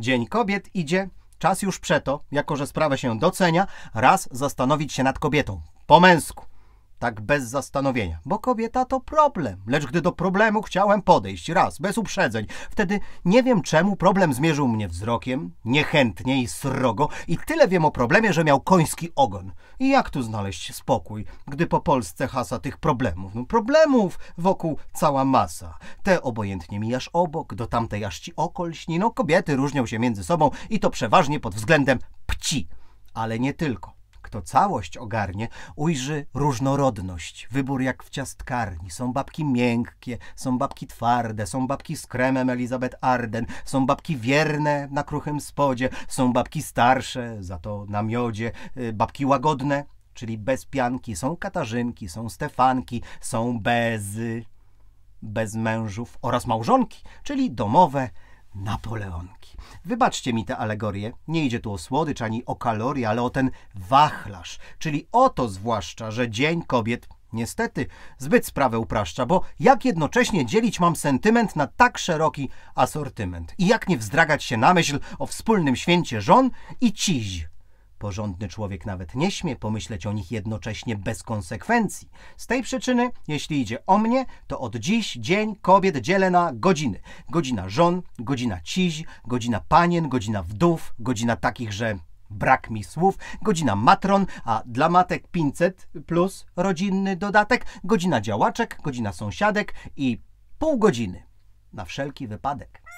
Dzień Kobiet idzie, czas już przeto, jako że sprawę się docenia, raz zastanowić się nad kobietą. Po męsku tak bez zastanowienia, bo kobieta to problem. Lecz gdy do problemu chciałem podejść raz, bez uprzedzeń, wtedy nie wiem czemu problem zmierzył mnie wzrokiem, niechętnie i srogo i tyle wiem o problemie, że miał koński ogon. I jak tu znaleźć spokój, gdy po Polsce hasa tych problemów? No problemów wokół cała masa. Te obojętnie mijasz obok, do tamtej aż ci oko lśni. No kobiety różnią się między sobą i to przeważnie pod względem pci. Ale nie tylko. Kto całość ogarnie, ujrzy różnorodność, wybór jak w ciastkarni. Są babki miękkie, są babki twarde, są babki z kremem Elizabeth Arden, są babki wierne na kruchym spodzie, są babki starsze, za to na miodzie, y, babki łagodne, czyli bez pianki, są Katarzynki, są Stefanki, są bezy, bez mężów oraz małżonki, czyli domowe, Napoleonki. Wybaczcie mi te alegorie, nie idzie tu o słodycz ani o kalorie, ale o ten wachlarz, czyli o to zwłaszcza, że Dzień Kobiet niestety zbyt sprawę upraszcza, bo jak jednocześnie dzielić mam sentyment na tak szeroki asortyment i jak nie wzdragać się na myśl o wspólnym święcie żon i ciź, Porządny człowiek nawet nie śmie pomyśleć o nich jednocześnie bez konsekwencji. Z tej przyczyny, jeśli idzie o mnie, to od dziś dzień kobiet dzielę na godziny. Godzina żon, godzina ciś, godzina panien, godzina wdów, godzina takich, że brak mi słów, godzina matron, a dla matek 500 plus rodzinny dodatek, godzina działaczek, godzina sąsiadek i pół godziny. Na wszelki wypadek.